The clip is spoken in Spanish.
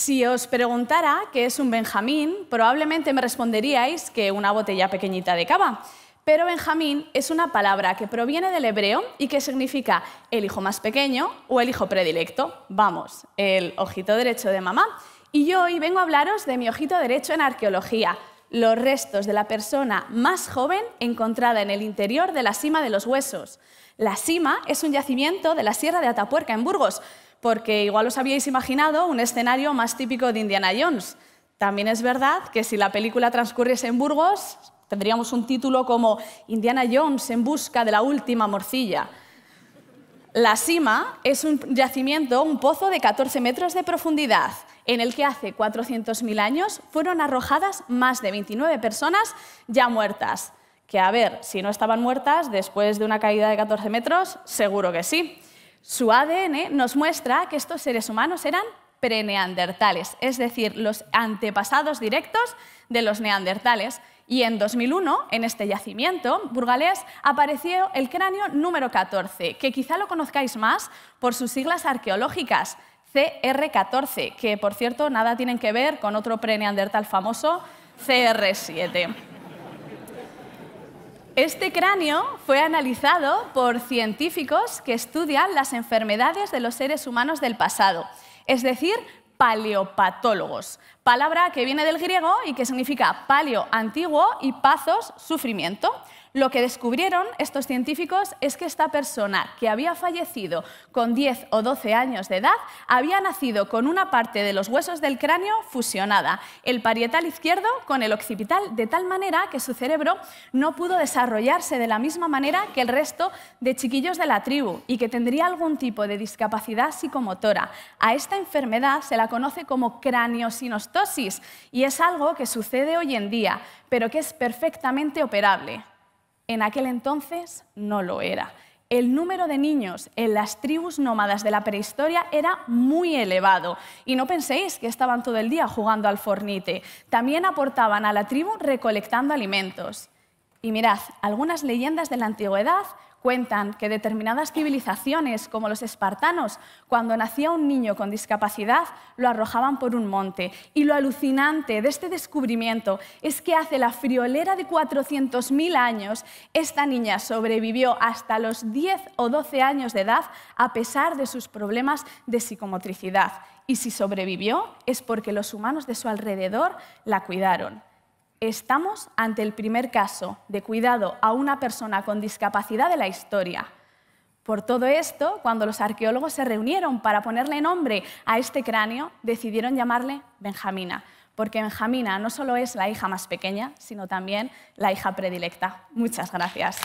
Si os preguntara qué es un benjamín, probablemente me responderíais que una botella pequeñita de cava. Pero benjamín es una palabra que proviene del hebreo y que significa el hijo más pequeño o el hijo predilecto, vamos, el ojito derecho de mamá. Y yo hoy vengo a hablaros de mi ojito derecho en arqueología, los restos de la persona más joven encontrada en el interior de la cima de los huesos. La cima es un yacimiento de la Sierra de Atapuerca, en Burgos, porque igual os habíais imaginado un escenario más típico de Indiana Jones. También es verdad que si la película transcurriese en Burgos, tendríamos un título como Indiana Jones en busca de la última morcilla. La cima es un yacimiento, un pozo de 14 metros de profundidad en el que hace 400.000 años fueron arrojadas más de 29 personas ya muertas. Que a ver, si no estaban muertas después de una caída de 14 metros, seguro que sí. Su ADN nos muestra que estos seres humanos eran preneandertales, es decir, los antepasados directos de los neandertales. Y en 2001, en este yacimiento burgalés, apareció el cráneo número 14, que quizá lo conozcáis más por sus siglas arqueológicas, CR14, que por cierto nada tienen que ver con otro preneandertal famoso, CR7. Este cráneo fue analizado por científicos que estudian las enfermedades de los seres humanos del pasado, es decir, paleopatólogos, palabra que viene del griego y que significa palio, antiguo y pazos sufrimiento. Lo que descubrieron estos científicos es que esta persona que había fallecido con 10 o 12 años de edad había nacido con una parte de los huesos del cráneo fusionada, el parietal izquierdo con el occipital, de tal manera que su cerebro no pudo desarrollarse de la misma manera que el resto de chiquillos de la tribu y que tendría algún tipo de discapacidad psicomotora. A esta enfermedad se la conoce como craniosinostosis y es algo que sucede hoy en día, pero que es perfectamente operable. En aquel entonces no lo era. El número de niños en las tribus nómadas de la prehistoria era muy elevado y no penséis que estaban todo el día jugando al fornite. También aportaban a la tribu recolectando alimentos. Y mirad, algunas leyendas de la antigüedad cuentan que determinadas civilizaciones, como los espartanos, cuando nacía un niño con discapacidad, lo arrojaban por un monte. Y lo alucinante de este descubrimiento es que hace la friolera de 400.000 años, esta niña sobrevivió hasta los 10 o 12 años de edad a pesar de sus problemas de psicomotricidad. Y si sobrevivió es porque los humanos de su alrededor la cuidaron. Estamos ante el primer caso de cuidado a una persona con discapacidad de la historia. Por todo esto, cuando los arqueólogos se reunieron para ponerle nombre a este cráneo, decidieron llamarle Benjamina, porque Benjamina no solo es la hija más pequeña, sino también la hija predilecta. Muchas gracias.